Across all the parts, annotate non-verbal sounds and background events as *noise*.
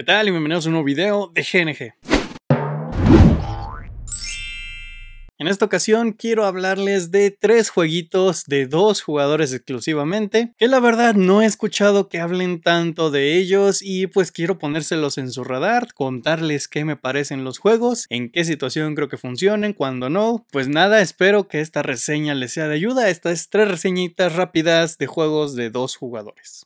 ¿Qué tal? Y bienvenidos a un nuevo video de GNG. En esta ocasión quiero hablarles de tres jueguitos de dos jugadores exclusivamente, que la verdad no he escuchado que hablen tanto de ellos y pues quiero ponérselos en su radar, contarles qué me parecen los juegos, en qué situación creo que funcionen, cuando no. Pues nada, espero que esta reseña les sea de ayuda. Estas tres reseñitas rápidas de juegos de dos jugadores.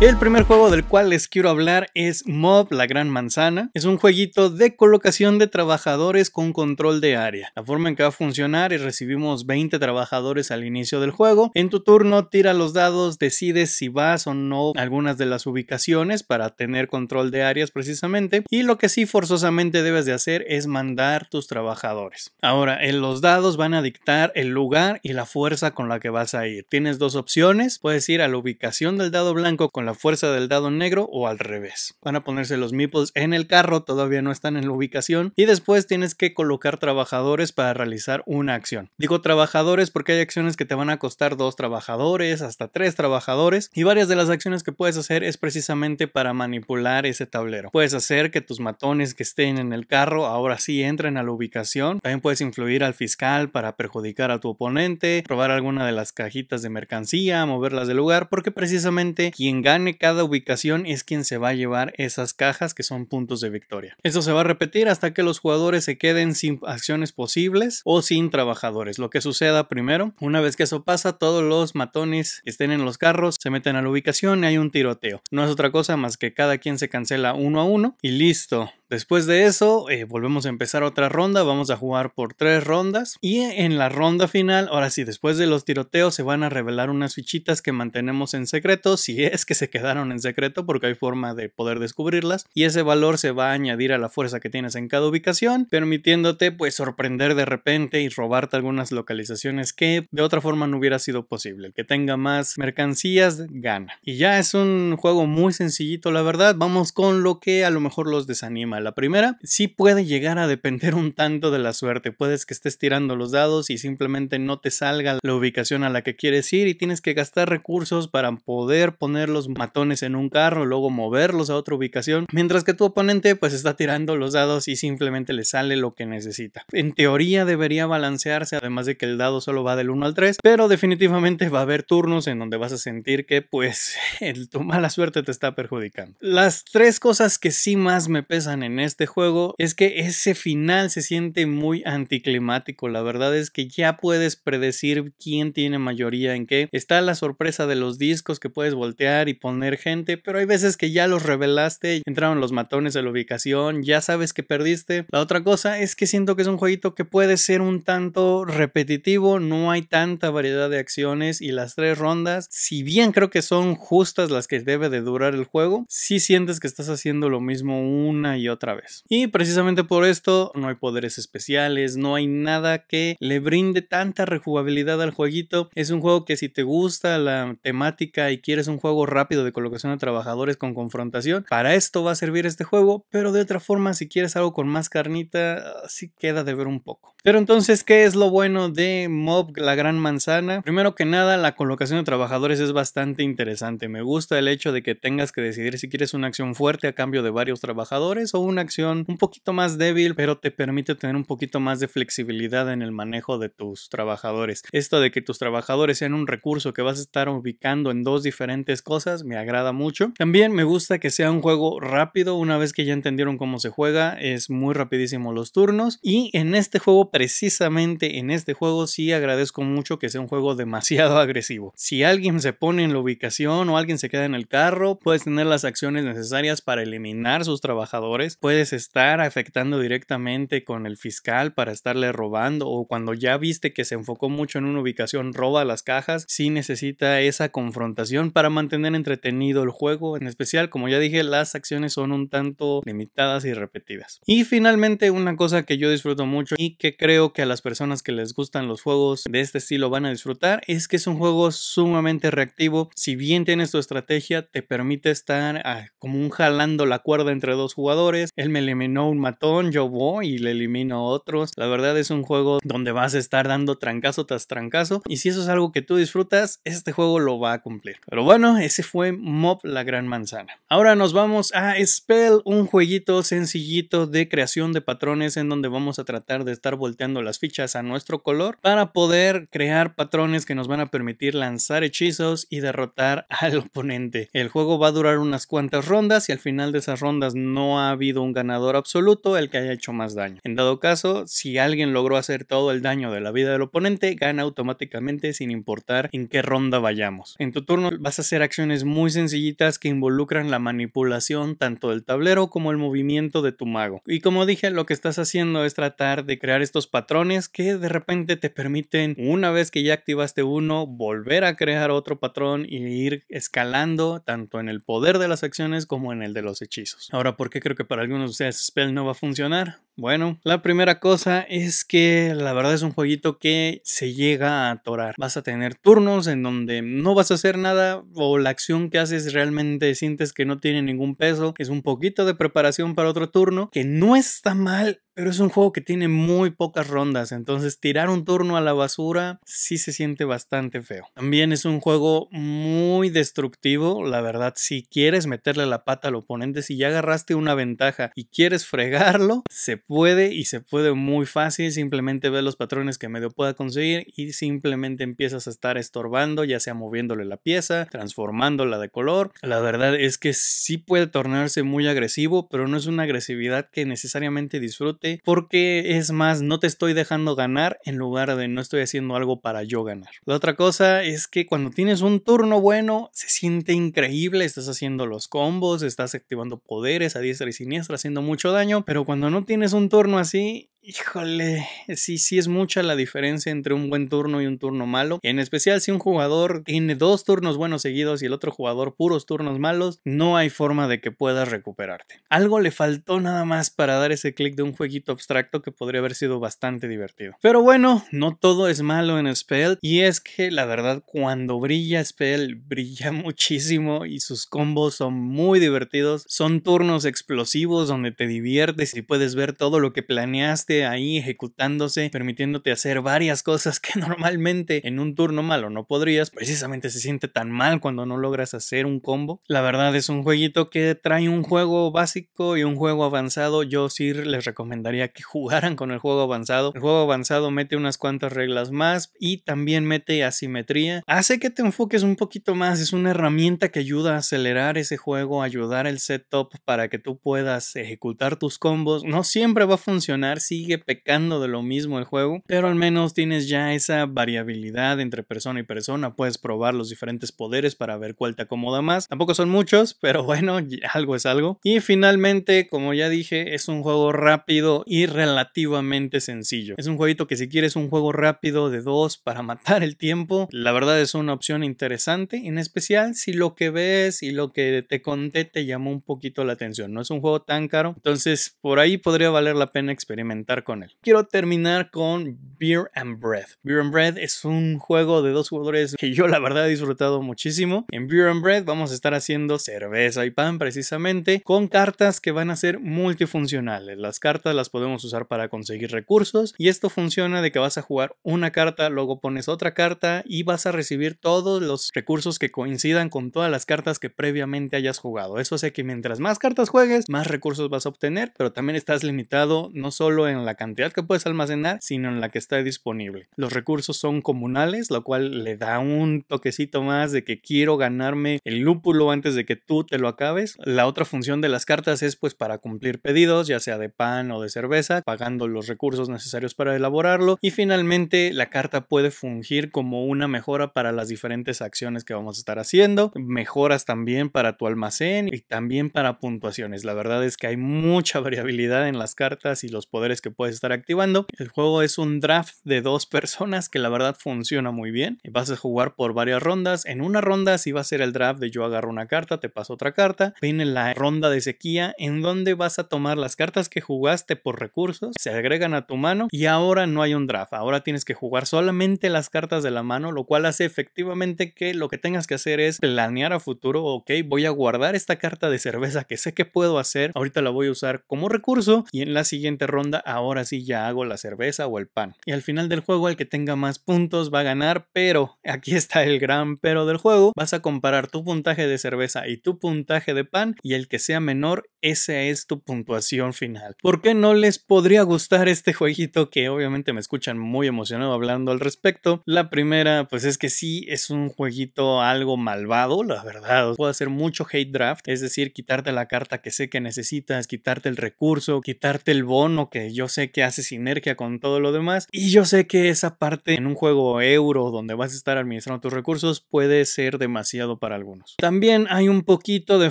El primer juego del cual les quiero hablar es Mob la Gran Manzana. Es un jueguito de colocación de trabajadores con control de área. La forma en que va a funcionar es recibimos 20 trabajadores al inicio del juego. En tu turno tira los dados, decides si vas o no a algunas de las ubicaciones para tener control de áreas precisamente. Y lo que sí forzosamente debes de hacer es mandar tus trabajadores. Ahora, en eh, los dados van a dictar el lugar y la fuerza con la que vas a ir. Tienes dos opciones. Puedes ir a la ubicación del dado blanco con la fuerza del dado negro o al revés. Van a ponerse los meeples en el carro, todavía no están en la ubicación y después tienes que colocar trabajadores para realizar una acción. Digo trabajadores porque hay acciones que te van a costar dos trabajadores, hasta tres trabajadores y varias de las acciones que puedes hacer es precisamente para manipular ese tablero. Puedes hacer que tus matones que estén en el carro ahora sí entren a la ubicación. También puedes influir al fiscal para perjudicar a tu oponente, robar alguna de las cajitas de mercancía, moverlas de lugar porque precisamente quien gana cada ubicación es quien se va a llevar esas cajas que son puntos de victoria. Esto se va a repetir hasta que los jugadores se queden sin acciones posibles o sin trabajadores. Lo que suceda primero, una vez que eso pasa, todos los matones que estén en los carros se meten a la ubicación y hay un tiroteo. No es otra cosa más que cada quien se cancela uno a uno y listo. Después de eso, eh, volvemos a empezar otra ronda, vamos a jugar por tres rondas y en la ronda final, ahora sí, después de los tiroteos se van a revelar unas fichitas que mantenemos en secreto, si es que se quedaron en secreto porque hay forma de poder descubrirlas y ese valor se va a añadir a la fuerza que tienes en cada ubicación, permitiéndote pues sorprender de repente y robarte algunas localizaciones que de otra forma no hubiera sido posible. El que tenga más mercancías gana. Y ya es un juego muy sencillito, la verdad, vamos con lo que a lo mejor los desanima la primera, sí puede llegar a depender un tanto de la suerte. Puedes que estés tirando los dados y simplemente no te salga la ubicación a la que quieres ir y tienes que gastar recursos para poder poner los matones en un carro, luego moverlos a otra ubicación, mientras que tu oponente pues está tirando los dados y simplemente le sale lo que necesita. En teoría debería balancearse, además de que el dado solo va del 1 al 3, pero definitivamente va a haber turnos en donde vas a sentir que pues *laughs* tu mala suerte te está perjudicando. Las tres cosas que sí más me pesan en en este juego es que ese final se siente muy anticlimático. La verdad es que ya puedes predecir quién tiene mayoría en qué. Está la sorpresa de los discos que puedes voltear y poner gente, pero hay veces que ya los revelaste, entraron los matones de la ubicación, ya sabes que perdiste. La otra cosa es que siento que es un jueguito que puede ser un tanto repetitivo, no hay tanta variedad de acciones y las tres rondas, si bien creo que son justas las que debe de durar el juego, si sientes que estás haciendo lo mismo una y otra otra vez. Y precisamente por esto no hay poderes especiales, no hay nada que le brinde tanta rejugabilidad al jueguito. Es un juego que si te gusta la temática y quieres un juego rápido de colocación de trabajadores con confrontación, para esto va a servir este juego, pero de otra forma si quieres algo con más carnita, ah, sí queda de ver un poco. Pero entonces, ¿qué es lo bueno de Mob la Gran Manzana? Primero que nada, la colocación de trabajadores es bastante interesante. Me gusta el hecho de que tengas que decidir si quieres una acción fuerte a cambio de varios trabajadores o un una acción un poquito más débil, pero te permite tener un poquito más de flexibilidad en el manejo de tus trabajadores. Esto de que tus trabajadores sean un recurso que vas a estar ubicando en dos diferentes cosas me agrada mucho. También me gusta que sea un juego rápido, una vez que ya entendieron cómo se juega, es muy rapidísimo los turnos y en este juego precisamente en este juego sí agradezco mucho que sea un juego demasiado *laughs* agresivo. Si alguien se pone en la ubicación o alguien se queda en el carro, puedes tener las acciones necesarias para eliminar sus trabajadores puedes estar afectando directamente con el fiscal para estarle robando o cuando ya viste que se enfocó mucho en una ubicación, roba las cajas, si necesita esa confrontación para mantener entretenido el juego, en especial como ya dije, las acciones son un tanto limitadas y repetidas. Y finalmente una cosa que yo disfruto mucho y que creo que a las personas que les gustan los juegos de este estilo van a disfrutar es que es un juego sumamente reactivo, si bien tienes tu estrategia te permite estar ah, como un jalando la cuerda entre dos jugadores, él me eliminó un matón, yo voy y le elimino a otros. La verdad es un juego donde vas a estar dando trancazo tras trancazo y si eso es algo que tú disfrutas, este juego lo va a cumplir. Pero bueno, ese fue Mob la Gran Manzana. Ahora nos vamos a Spell, un jueguito sencillito de creación de patrones en donde vamos a tratar de estar volteando las fichas a nuestro color para poder crear patrones que nos van a permitir lanzar hechizos y derrotar *laughs* al oponente. El juego va a durar unas cuantas rondas y al final de esas rondas no ha un ganador absoluto, el que haya hecho más daño. En dado caso, si alguien logró hacer todo el daño de la vida del oponente, gana automáticamente sin importar en qué ronda vayamos. En tu turno vas a hacer acciones muy sencillitas que involucran la manipulación tanto del tablero como el movimiento de tu mago. Y como dije, lo que estás haciendo es tratar de crear estos patrones que de repente te permiten, una vez que ya activaste uno, volver a crear otro patrón y ir escalando tanto en el poder de las acciones como en el de los hechizos. Ahora, ¿por qué creo que para algunos de ustedes Spell no va a funcionar, bueno, la primera cosa es que la verdad es un jueguito que se llega a atorar. Vas a tener turnos en donde no vas a hacer nada o la acción que haces realmente sientes que no tiene ningún peso. Es un poquito de preparación para otro turno que no está mal, pero es un juego que tiene muy pocas rondas, entonces tirar un turno a la basura sí se siente bastante feo. También es un juego muy destructivo, la verdad, si quieres meterle la pata al oponente, si ya agarraste una ventaja y quieres fregarlo, se puede y se puede muy fácil. Simplemente ver los patrones que medio pueda conseguir y simplemente empiezas a estar estorbando, ya sea moviéndole la pieza, transformándola de color. La verdad es que sí puede tornarse muy agresivo, pero no es una agresividad que necesariamente disfrute porque es más, no te estoy dejando ganar en lugar de no estoy haciendo algo para yo ganar. La otra cosa es que cuando tienes un turno bueno, se siente increíble, estás haciendo los combos, estás activando poderes a diestra y siniestra, haciendo mucho daño, pero cuando no tienes un turno así Híjole, sí, sí es mucha la diferencia entre un buen turno y un turno malo. En especial si un jugador tiene dos turnos buenos seguidos y el otro jugador puros turnos malos, no hay forma de que puedas recuperarte. Algo le faltó nada más para dar ese clic de un jueguito abstracto que podría haber sido bastante divertido. Pero bueno, no todo es malo en Spell y es que la verdad cuando brilla Spell *laughs* brilla muchísimo y sus combos son muy divertidos. Son turnos explosivos donde te diviertes y puedes ver todo lo que planeaste ahí ejecutándose, permitiéndote hacer varias cosas que *laughs* normalmente en un turno malo no podrías, precisamente se siente tan mal cuando no logras hacer un combo. La verdad es un jueguito que trae un juego básico y un juego avanzado. Yo sí les recomendaría que *laughs* jugaran con el juego avanzado. El juego avanzado mete unas cuantas reglas más y también mete asimetría. Hace que te enfoques un poquito más. Es una herramienta que ayuda a acelerar ese juego, ayudar el setup para que tú puedas ejecutar tus combos. No siempre va a funcionar, si sigue pecando de lo mismo el juego, pero al menos tienes ya esa variabilidad entre persona y persona, puedes probar los diferentes poderes para ver cuál te acomoda más. Tampoco son muchos, pero *laughs* bueno, algo es algo. Y finalmente, como ya dije, es un juego rápido y relativamente sencillo. Es un jueguito que si quieres un juego rápido de dos para *laughs* matar el tiempo, la verdad es una opción interesante, en especial si lo que ves y lo que te conté te llamó un poquito la atención. No es un juego tan caro, entonces por ahí podría valer la pena experimentar con él. Quiero terminar con Beer and Bread. Beer and Bread es un juego de dos jugadores que yo la verdad he disfrutado muchísimo. En Beer and Bread vamos a estar haciendo cerveza y pan precisamente con cartas que van a ser multifuncionales. Las cartas las podemos usar para conseguir recursos y esto funciona de que vas a jugar una carta, luego pones otra carta y vas a recibir todos los recursos que coincidan con todas las cartas que previamente hayas jugado. Eso hace que mientras más cartas juegues, más recursos vas a obtener, pero también estás limitado no solo en la cantidad que puedes almacenar, sino en la que está disponible. Los recursos son comunales, lo cual le da un toquecito más de que quiero ganarme el lúpulo antes de que tú te lo acabes. La otra función de las cartas es pues para cumplir pedidos, ya sea de pan o de cerveza, pagando los recursos necesarios para elaborarlo. Y finalmente la carta puede fungir como una mejora para las diferentes acciones que vamos a estar haciendo, mejoras también para tu almacén y también para puntuaciones. La verdad es que hay mucha *laughs* variabilidad en las cartas y los poderes que puedes estar activando. El juego es un draft de dos *laughs* personas que la verdad funciona muy bien. Vas a jugar por varias rondas. En una ronda si va a ser el draft de yo agarro una carta, te paso otra carta. Viene la ronda de sequía en donde vas a tomar las cartas que jugaste por recursos, se agregan a tu mano y ahora no hay un draft. Ahora tienes que jugar solamente las cartas de la mano, lo cual hace efectivamente que lo que tengas que hacer es planear a futuro, ok, voy a guardar esta carta de cerveza que sé que puedo hacer, ahorita la voy a usar como recurso y en la siguiente ronda ahora ahora sí ya hago la cerveza o el pan. Y al final del juego el que tenga más puntos va a ganar, pero *laughs* aquí está el gran pero del juego, vas a comparar tu puntaje de cerveza y tu puntaje de pan y el que sea menor, esa es tu puntuación final. ¿Por qué no les podría gustar este *laughs* jueguito que obviamente me escuchan muy emocionado hablando al respecto? La primera pues es que sí es un jueguito algo malvado, la verdad, puedo hacer mucho hate draft, es decir, quitarte la carta que sé que necesitas, quitarte el recurso, quitarte el bono que yo sé que hace sinergia con todo lo demás y yo sé que esa parte en un juego euro donde vas a estar administrando tus recursos puede ser demasiado para algunos. También hay un poquito de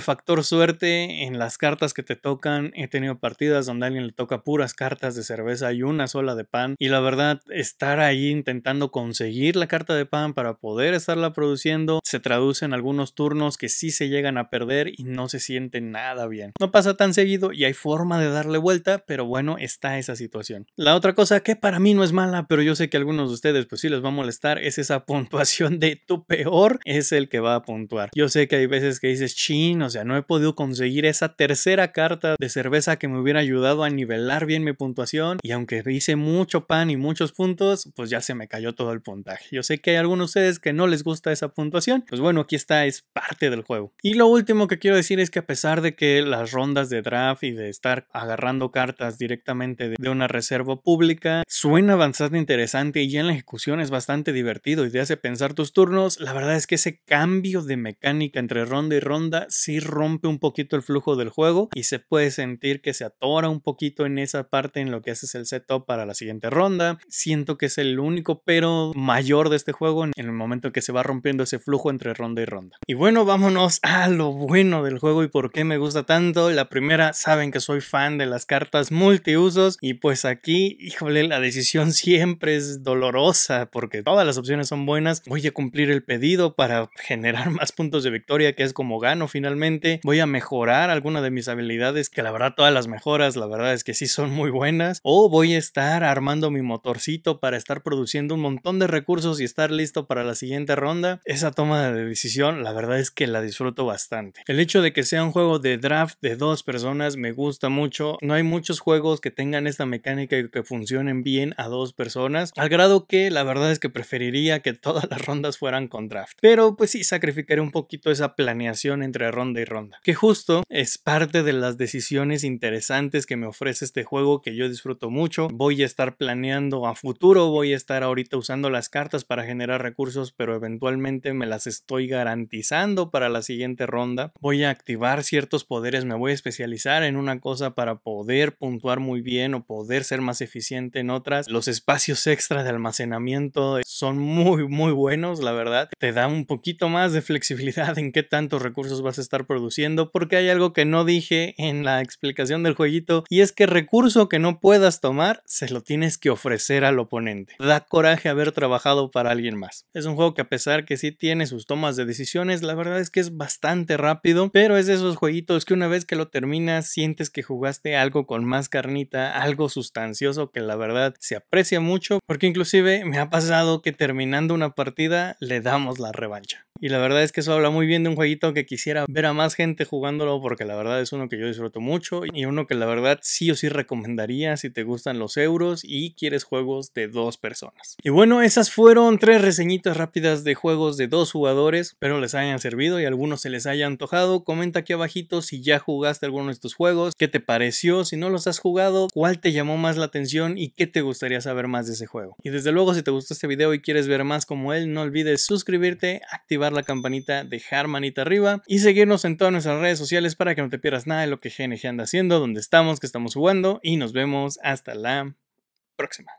factor suerte en las cartas que te tocan. He tenido partidas donde a alguien le toca puras cartas de cerveza y una sola de pan y la verdad estar ahí intentando conseguir la carta de pan para poder estarla produciendo se traduce en algunos turnos que sí se llegan a perder y no se siente nada bien. No pasa tan seguido y hay forma de darle vuelta, pero bueno, está esa situación. La otra cosa que para mí no es mala, pero yo sé que a algunos de ustedes pues sí les va a molestar, es esa puntuación de tu peor es el que va a puntuar. Yo sé que hay veces que dices, chin, o sea, no he podido conseguir esa tercera carta de cerveza que me hubiera ayudado a nivelar bien mi puntuación y aunque hice mucho pan y muchos puntos, pues ya se me cayó todo el puntaje. Yo sé que hay algunos de ustedes que no les gusta esa puntuación, pues bueno, aquí está, es parte del juego. Y lo último que quiero decir es que a pesar de que las rondas de draft y de estar agarrando cartas directamente de de una reserva pública. Suena bastante interesante y ya en la ejecución es bastante divertido y te hace pensar tus turnos. La verdad es que ese cambio de mecánica entre ronda y ronda sí rompe un poquito el flujo del juego y se puede sentir que se atora un poquito en esa parte en lo que haces el setup para la siguiente ronda. Siento que es el único pero mayor de este juego en el momento que se va rompiendo ese flujo entre ronda y ronda. Y bueno, vámonos a lo bueno del juego y por qué me gusta tanto. La primera, saben que soy fan de las cartas multiusos y pues aquí, híjole, la decisión *laughs* siempre es dolorosa porque todas las opciones son buenas. Voy a cumplir el pedido para *laughs* generar más puntos de victoria, que es como gano finalmente. Voy a mejorar alguna de mis habilidades, que la verdad todas las mejoras, la verdad es que sí son muy buenas. O voy a estar armando mi motorcito para estar produciendo un montón de recursos y estar listo para la siguiente ronda. Esa toma de decisión, la verdad es que la disfruto bastante. El hecho de que sea un juego de draft de dos personas me gusta mucho. No hay muchos juegos que tengan esta mecánica y que funcionen bien a dos personas, al grado que la verdad es que preferiría que todas las rondas fueran con draft. Pero pues sí, sacrificaré un poquito esa planeación entre ronda y ronda, que justo es parte de las decisiones interesantes que me ofrece este juego que yo disfruto mucho. Voy a estar planeando a futuro, voy a estar ahorita usando las cartas para generar recursos, pero eventualmente me las estoy garantizando para la siguiente ronda. Voy a activar ciertos poderes, me voy a especializar en una cosa para poder puntuar muy bien poder ser más eficiente en otras. Los espacios extra de almacenamiento eh, son muy, muy buenos, la verdad. Te da un poquito más de flexibilidad en qué tantos recursos vas a estar produciendo, porque hay algo que no dije en la explicación del jueguito, y es que recurso que no puedas tomar, se lo tienes que ofrecer al oponente. Da coraje haber trabajado para alguien más. Es un juego que a pesar que sí tiene sus tomas de decisiones, la verdad es que es bastante rápido, pero es de esos jueguitos que una vez que lo terminas sientes que jugaste algo con más carnita, algo algo sustancioso que la verdad se aprecia mucho, porque inclusive me ha pasado que terminando una partida le damos la revancha. Y la verdad es que eso habla muy bien de un jueguito que quisiera ver a más gente jugándolo porque la verdad es uno que yo disfruto mucho y uno que la verdad sí o sí recomendaría si te gustan los euros y quieres juegos de dos personas. Y bueno, esas fueron tres reseñitas rápidas de juegos de dos jugadores, espero les hayan servido y algunos se les haya antojado. Comenta aquí abajito si ya jugaste alguno de estos juegos, qué te pareció, si no los has jugado, cuál te llamó más la atención y qué te gustaría saber más de ese juego. Y desde luego si te gustó este video y quieres ver más como él, no olvides suscribirte, activar la campanita, dejar manita arriba y seguirnos en todas nuestras redes sociales para que no te pierdas nada de lo que GNG anda haciendo, dónde estamos, qué estamos jugando y nos vemos hasta la próxima.